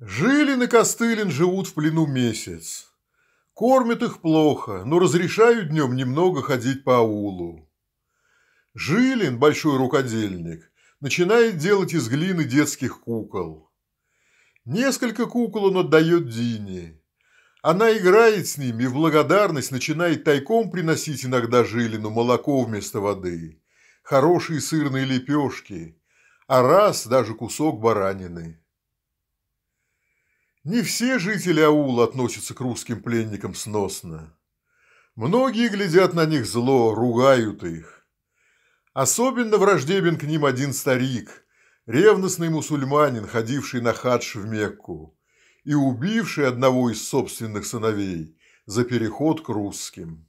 Жилин и Костылин живут в плену месяц. Кормят их плохо, но разрешают днем немного ходить по улу. Жилин, большой рукодельник, начинает делать из глины детских кукол. Несколько кукол он отдает Дине. Она играет с ними и в благодарность начинает тайком приносить иногда Жилину молоко вместо воды, хорошие сырные лепешки, а раз даже кусок баранины. Не все жители аула относятся к русским пленникам сносно. Многие глядят на них зло, ругают их. Особенно враждебен к ним один старик, ревностный мусульманин, ходивший на хадж в Мекку и убивший одного из собственных сыновей за переход к русским.